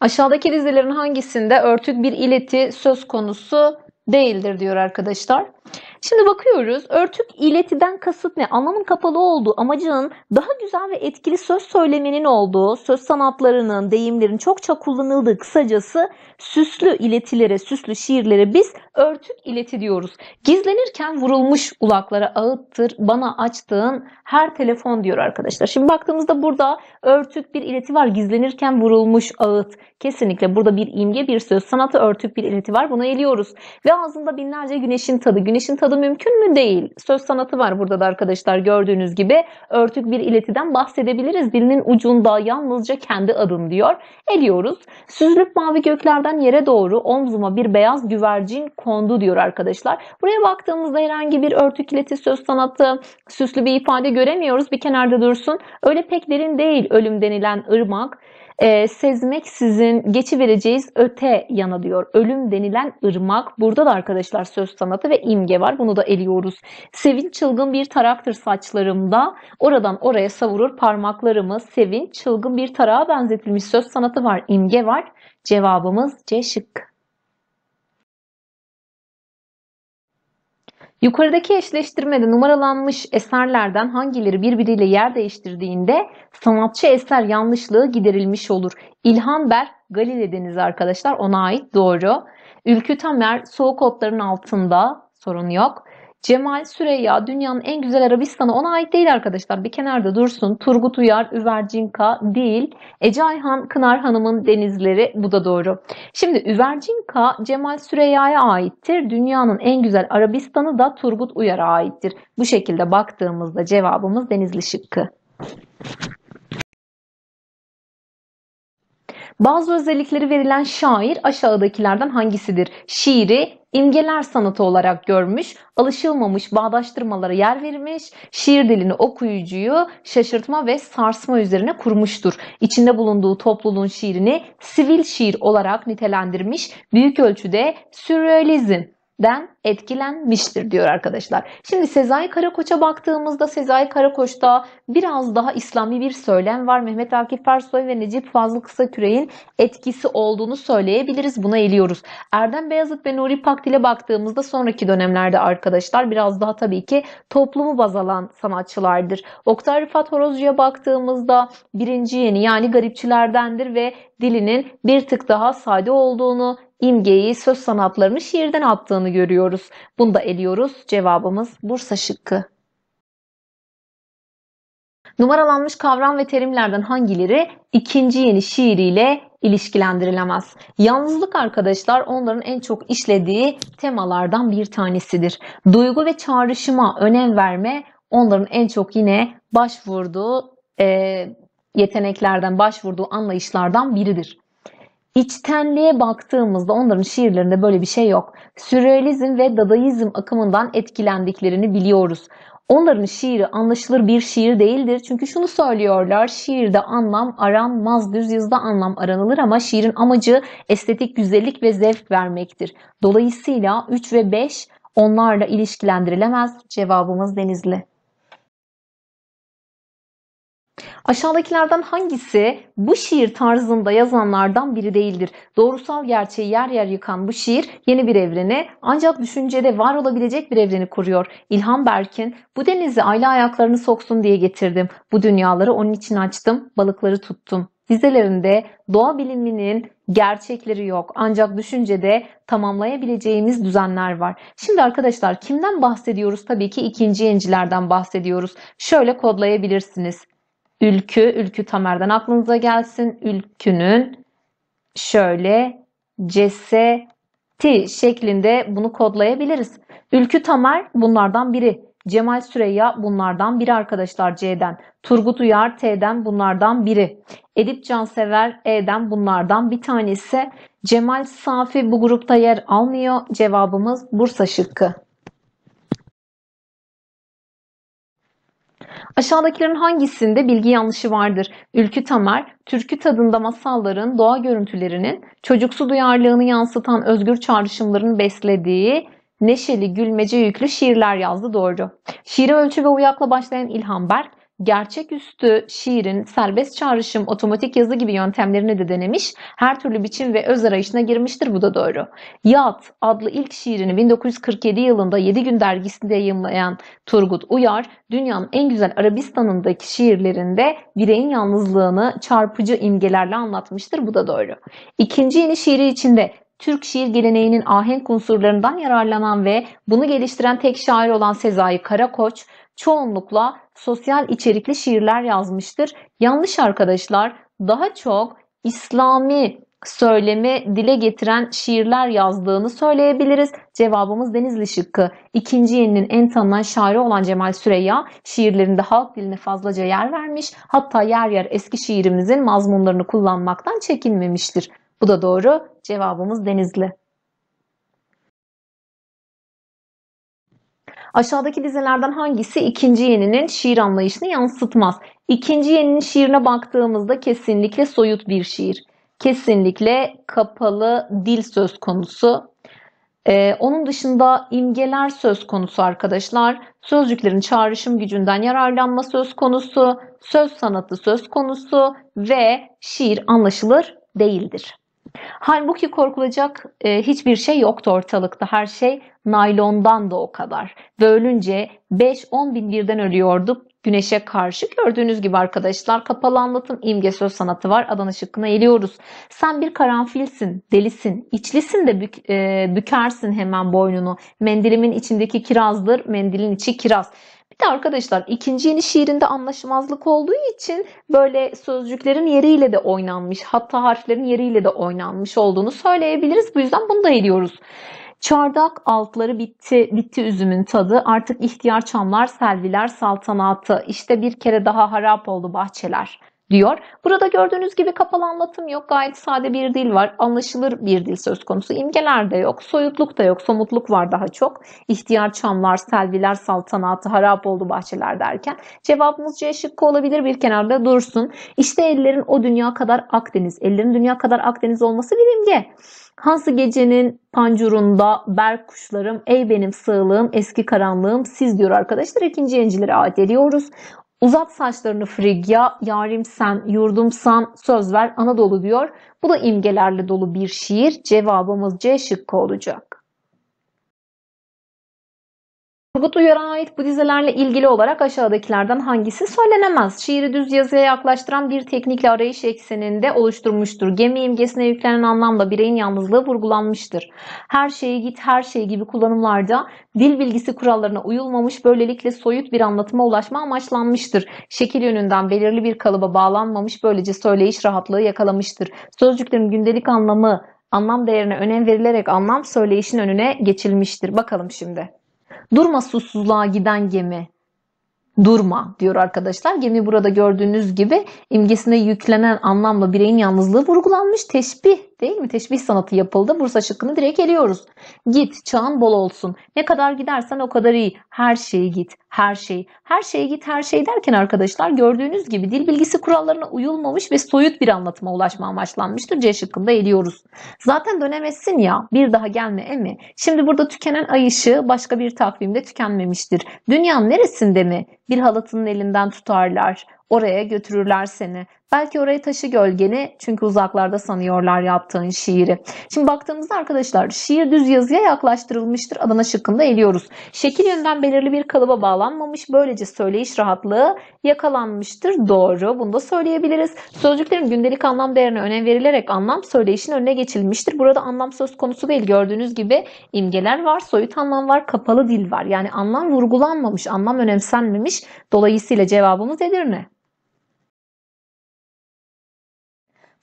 Aşağıdaki dizilerin hangisinde örtük bir ileti söz konusu değildir diyor arkadaşlar. Şimdi bakıyoruz örtük iletiden kasıt ne? Anlamın kapalı olduğu amacının daha güzel ve etkili söz söylemenin olduğu, söz sanatlarının, deyimlerin çokça kullanıldığı kısacası süslü iletilere, süslü şiirlere biz örtük ileti diyoruz. Gizlenirken vurulmuş ulaklara ağıttır bana açtığın her telefon diyor arkadaşlar. Şimdi baktığımızda burada örtük bir ileti var. Gizlenirken vurulmuş ağıt. Kesinlikle burada bir imge, bir söz sanatı örtük bir ileti var. Buna eliyoruz. Ve ağzında binlerce güneşin tadı. Güneşin tadı sanatı mümkün mü? Değil. Söz sanatı var burada da arkadaşlar gördüğünüz gibi. Örtük bir iletiden bahsedebiliriz. Dilinin ucunda yalnızca kendi adım diyor. Eliyoruz. Süzülüp mavi göklerden yere doğru omzuma bir beyaz güvercin kondu diyor arkadaşlar. Buraya baktığımızda herhangi bir örtük ileti, söz sanatı, süslü bir ifade göremiyoruz. Bir kenarda dursun. Öyle pek derin değil ölüm denilen ırmak e, sezmek sizin geçi vereceğiz öte yana diyor. Ölüm denilen ırmak. Burada da arkadaşlar söz sanatı ve imge var. Bunu da eliyoruz. Sevin çılgın bir taraktır saçlarımda. Oradan oraya savurur parmaklarımı. Sevin çılgın bir tarağa benzetilmiş söz sanatı var. imge var. Cevabımız C şıkkı. Yukarıdaki eşleştirmede numaralanmış eserlerden hangileri birbiriyle yer değiştirdiğinde sanatçı eser yanlışlığı giderilmiş olur. İlhan Ber Galile Denizi arkadaşlar ona ait doğru. Ülkü Tamer soğuk otların altında sorun yok. Cemal Süreyya dünyanın en güzel Arabistan'ı ona ait değil arkadaşlar. Bir kenarda dursun. Turgut Uyar, Üvercinka değil. Ece Ayhan Kınar Hanım'ın denizleri bu da doğru. Şimdi Üvercinka Cemal Süreyya'ya aittir. Dünyanın en güzel Arabistan'ı da Turgut Uyar'a aittir. Bu şekilde baktığımızda cevabımız denizli şıkkı. Bazı özellikleri verilen şair aşağıdakilerden hangisidir? Şiiri imgeler sanatı olarak görmüş, alışılmamış bağdaştırmalara yer vermiş, şiir dilini okuyucuyu şaşırtma ve sarsma üzerine kurmuştur. İçinde bulunduğu topluluğun şiirini sivil şiir olarak nitelendirmiş, büyük ölçüde sürrealizm den etkilenmiştir diyor arkadaşlar. Şimdi Sezai Karakoç'a baktığımızda Sezai Karakoç'ta biraz daha İslami bir söylem var. Mehmet Akif Ersoy ve Necip Fazıl Kısaküre'in etkisi olduğunu söyleyebiliriz. Buna eliyoruz. Erdem Beyazıt ve Nuri Pakdil'e baktığımızda sonraki dönemlerde arkadaşlar biraz daha tabii ki toplumu baz alan sanatçılardır. Oktay Rıfat Horozcu'ya baktığımızda birinci yeni yani garipçilerdendir ve dilinin bir tık daha sade olduğunu, imgeyi söz sanatlarını şiirden attığını görüyoruz. Bunu da eliyoruz. Cevabımız Bursa şıkkı. Numaralanmış kavram ve terimlerden hangileri ikinci yeni şiiriyle ilişkilendirilemez? Yalnızlık arkadaşlar onların en çok işlediği temalardan bir tanesidir. Duygu ve çağrışıma önem verme onların en çok yine başvurduğu e, yeteneklerden, başvurduğu anlayışlardan biridir. İçtenliğe baktığımızda onların şiirlerinde böyle bir şey yok. Sürrealizm ve dadaizm akımından etkilendiklerini biliyoruz. Onların şiiri anlaşılır bir şiir değildir. Çünkü şunu söylüyorlar. Şiirde anlam aranmaz, düz yazıda anlam aranılır ama şiirin amacı estetik güzellik ve zevk vermektir. Dolayısıyla 3 ve 5 onlarla ilişkilendirilemez. Cevabımız Denizli. Aşağıdakilerden hangisi bu şiir tarzında yazanlardan biri değildir? Doğrusal gerçeği yer yer yıkan bu şiir yeni bir evreni ancak düşüncede var olabilecek bir evreni kuruyor. İlhan Berk'in bu denizi ayla ayaklarını soksun diye getirdim. Bu dünyaları onun için açtım, balıkları tuttum. Dizelerinde doğa biliminin gerçekleri yok ancak düşüncede tamamlayabileceğimiz düzenler var. Şimdi arkadaşlar kimden bahsediyoruz? Tabii ki ikinci yenilerden bahsediyoruz. Şöyle kodlayabilirsiniz. Ülkü, Ülkü Tamer'den aklınıza gelsin. Ülkünün şöyle ceseti şeklinde bunu kodlayabiliriz. Ülkü Tamer bunlardan biri. Cemal Süreyya bunlardan biri arkadaşlar C'den. Turgut Uyar T'den bunlardan biri. Edip Cansever E'den bunlardan bir tanesi. Cemal Safi bu grupta yer almıyor. Cevabımız Bursa şıkkı. Aşağıdakilerin hangisinde bilgi yanlışı vardır? Ülkü Tamer, türkü tadında masalların, doğa görüntülerinin, çocuksu duyarlılığını yansıtan özgür çağrışımların beslediği neşeli, gülmece yüklü şiirler yazdı doğru. Şiire ölçü ve uyakla başlayan İlhan Berk, gerçeküstü şiirin serbest çağrışım, otomatik yazı gibi yöntemlerini de denemiş, her türlü biçim ve öz arayışına girmiştir bu da doğru. Yat adlı ilk şiirini 1947 yılında 7 gün dergisinde yayımlayan Turgut Uyar, dünyanın en güzel Arabistan'ındaki şiirlerinde bireyin yalnızlığını çarpıcı imgelerle anlatmıştır. Bu da doğru. İkinci yeni şiiri içinde Türk şiir geleneğinin ahenk unsurlarından yararlanan ve bunu geliştiren tek şair olan Sezai Karakoç çoğunlukla sosyal içerikli şiirler yazmıştır. Yanlış arkadaşlar daha çok İslami söylemi dile getiren şiirler yazdığını söyleyebiliriz. Cevabımız Denizli şıkkı. İkinci yeninin en tanınan şairi olan Cemal Süreya şiirlerinde halk diline fazlaca yer vermiş. Hatta yer yer eski şiirimizin mazmunlarını kullanmaktan çekinmemiştir. Bu da doğru. Cevabımız Denizli. Aşağıdaki dizelerden hangisi ikinci yeninin şiir anlayışını yansıtmaz? İkinci yeninin şiirine baktığımızda kesinlikle soyut bir şiir. Kesinlikle kapalı dil söz konusu. Ee, onun dışında imgeler söz konusu arkadaşlar. Sözcüklerin çağrışım gücünden yararlanma söz konusu, söz sanatı söz konusu ve şiir anlaşılır değildir. Halbuki korkulacak e, hiçbir şey yoktu ortalıkta. Her şey naylondan da o kadar. Ve ölünce 5-10 bin birden ölüyorduk güneşe karşı. Gördüğünüz gibi arkadaşlar kapalı anlatım imge söz sanatı var. Adana şıkkına eliyoruz. Sen bir karanfilsin, delisin, içlisin de bük, e, bükersin hemen boynunu. Mendilimin içindeki kirazdır, mendilin içi kiraz. Bir de arkadaşlar ikinci yeni şiirinde anlaşmazlık olduğu için böyle sözcüklerin yeriyle de oynanmış hatta harflerin yeriyle de oynanmış olduğunu söyleyebiliriz. Bu yüzden bunu da ediyoruz. Çardak altları bitti, bitti üzümün tadı. Artık ihtiyar çamlar, selviler, saltanatı. İşte bir kere daha harap oldu bahçeler diyor. Burada gördüğünüz gibi kapalı anlatım yok. Gayet sade bir dil var. Anlaşılır bir dil söz konusu. İmgeler de yok. Soyutluk da yok. Somutluk var daha çok. İhtiyar çamlar, selviler, saltanatı, harap oldu bahçeler derken. Cevabımız C şıkkı olabilir bir kenarda dursun. İşte ellerin o dünya kadar Akdeniz. Ellerin dünya kadar Akdeniz olması bir imge. Hansı gecenin pancurunda Berk kuşlarım, ey benim sığlığım, eski karanlığım siz diyor arkadaşlar. ikinci yencilere ad Uzat saçlarını Frigya, yarim sen, yurdum sen, söz ver Anadolu diyor. Bu da imgelerle dolu bir şiir. Cevabımız C şıkkı olacak. Turgut Uyar'a ait bu dizelerle ilgili olarak aşağıdakilerden hangisi söylenemez? Şiiri düz yazıya yaklaştıran bir teknikle arayış ekseninde oluşturmuştur. Gemi imgesine yüklenen anlamda bireyin yalnızlığı vurgulanmıştır. Her şeye git her şey gibi kullanımlarda dil bilgisi kurallarına uyulmamış böylelikle soyut bir anlatıma ulaşma amaçlanmıştır. Şekil yönünden belirli bir kalıba bağlanmamış böylece söyleyiş rahatlığı yakalamıştır. Sözcüklerin gündelik anlamı anlam değerine önem verilerek anlam söyleyişin önüne geçilmiştir. Bakalım şimdi. Durma susuzluğa giden gemi. Durma diyor arkadaşlar. Gemi burada gördüğünüz gibi imgesine yüklenen anlamla bireyin yalnızlığı vurgulanmış. Teşbih değil mi? Teşbih sanatı yapıldı. Bursa şıkkını direkt eliyoruz. Git, çağın bol olsun. Ne kadar gidersen o kadar iyi. Her şeyi git, her şey. Her şeye git, her şey derken arkadaşlar gördüğünüz gibi dil bilgisi kurallarına uyulmamış ve soyut bir anlatıma ulaşma amaçlanmıştır. C şıkkında eliyoruz. Zaten dönemezsin ya. Bir daha gelme emi. Şimdi burada tükenen ay ışığı başka bir takvimde tükenmemiştir. Dünyanın neresinde mi? Bir halatının elinden tutarlar. Oraya götürürler seni. Belki oraya taşı gölgeni çünkü uzaklarda sanıyorlar yaptığın şiiri. Şimdi baktığımızda arkadaşlar şiir düz yazıya yaklaştırılmıştır. Adana şıkkında eliyoruz. Şekil yönden belirli bir kalıba bağlanmamış. Böylece söyleyiş rahatlığı yakalanmıştır. Doğru. Bunu da söyleyebiliriz. Sözcüklerin gündelik anlam değerine önem verilerek anlam söyleyişin önüne geçilmiştir. Burada anlam söz konusu değil. Gördüğünüz gibi imgeler var, soyut anlam var, kapalı dil var. Yani anlam vurgulanmamış, anlam önemsenmemiş. Dolayısıyla cevabımız Edirne.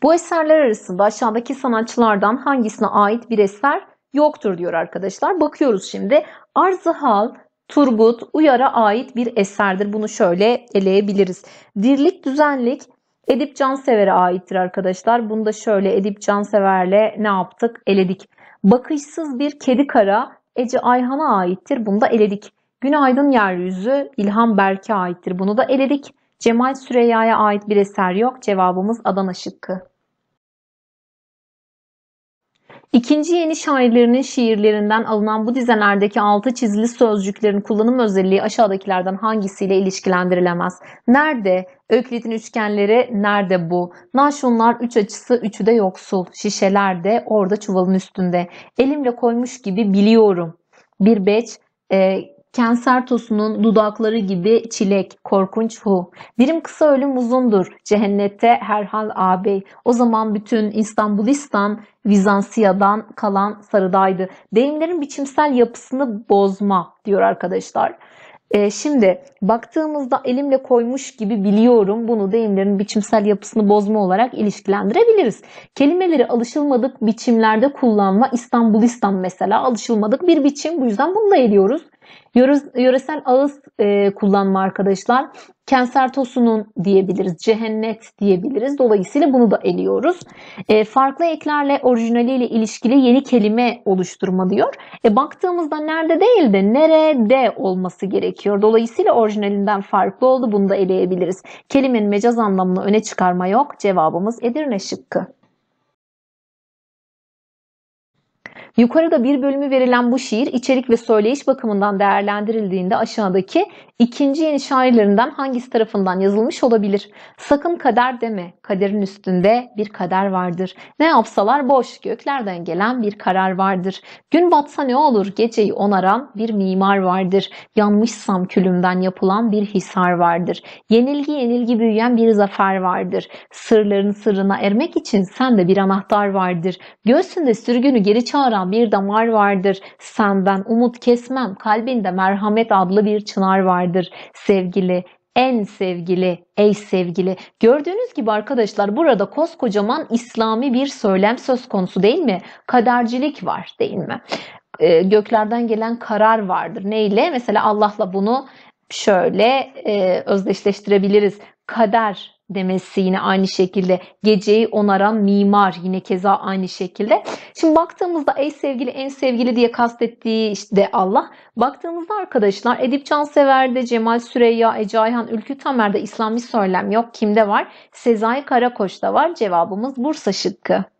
Bu eserler arasında aşağıdaki sanatçılardan hangisine ait bir eser yoktur diyor arkadaşlar. Bakıyoruz şimdi. Arzı hal Turgut Uyar'a ait bir eserdir. Bunu şöyle eleyebiliriz. Dirlik düzenlik Edip Cansever'e aittir arkadaşlar. Bunu da şöyle Edip Cansever'le ne yaptık? Eledik. Bakışsız bir kedi kara Ece Ayhan'a aittir. Bunu da eledik. Günaydın yeryüzü İlhan Berk'e aittir. Bunu da eledik. Cemal Süreyya'ya ait bir eser yok. Cevabımız Adana şıkkı. İkinci yeni şairlerinin şiirlerinden alınan bu dizelerdeki altı çizili sözcüklerin kullanım özelliği aşağıdakilerden hangisiyle ilişkilendirilemez? Nerede? Öklid'in üçgenleri nerede bu? Naşunlar üç açısı üçü de yoksul. Şişeler de orada çuvalın üstünde. Elimle koymuş gibi biliyorum. Bir beç e, Kanser tosunun dudakları gibi çilek, korkunç hu. Birim kısa ölüm uzundur, cehennette herhal ağabey. O zaman bütün İstanbulistan, Bizansiya'dan kalan sarıdaydı. Deyimlerin biçimsel yapısını bozma diyor arkadaşlar. E, şimdi baktığımızda elimle koymuş gibi biliyorum bunu deyimlerin biçimsel yapısını bozma olarak ilişkilendirebiliriz. Kelimeleri alışılmadık biçimlerde kullanma İstanbulistan mesela alışılmadık bir biçim bu yüzden bunu da ediyoruz. Yöresel ağız e, kullanma arkadaşlar Kenser Tosun'un diyebiliriz, Cehennet diyebiliriz. Dolayısıyla bunu da eliyoruz. E, farklı eklerle orijinaliyle ilişkili yeni kelime oluşturma diyor. E, baktığımızda nerede değil de nerede olması gerekiyor. Dolayısıyla orijinalinden farklı oldu. Bunu da eleyebiliriz. Kelimenin mecaz anlamını öne çıkarma yok. Cevabımız Edirne şıkkı. Yukarıda bir bölümü verilen bu şiir içerik ve söyleyiş bakımından değerlendirildiğinde aşağıdaki İkinci yeni şairlerinden hangisi tarafından yazılmış olabilir? Sakın kader deme. Kaderin üstünde bir kader vardır. Ne yapsalar boş. Göklerden gelen bir karar vardır. Gün batsa ne olur? Geceyi onaran bir mimar vardır. Yanmışsam külümden yapılan bir hisar vardır. Yenilgi yenilgi büyüyen bir zafer vardır. Sırların sırrına ermek için sende bir anahtar vardır. Göğsünde sürgünü geri çağıran bir damar vardır. Senden umut kesmem. Kalbinde merhamet adlı bir çınar vardır vardır sevgili en sevgili, ey sevgili. Gördüğünüz gibi arkadaşlar burada koskocaman İslami bir söylem söz konusu değil mi? Kadercilik var değil mi? Ee, göklerden gelen karar vardır. Neyle? Mesela Allah'la bunu şöyle e, özdeşleştirebiliriz. Kader demesi yine aynı şekilde. Geceyi onaran mimar yine keza aynı şekilde. Şimdi baktığımızda ey sevgili en sevgili diye kastettiği işte Allah. Baktığımızda arkadaşlar Edip Cansever'de, Cemal Süreyya, Ece Ayhan, Ülkü Tamer'de İslami söylem yok. Kimde var? Sezai Karakoç'ta var. Cevabımız Bursa şıkkı.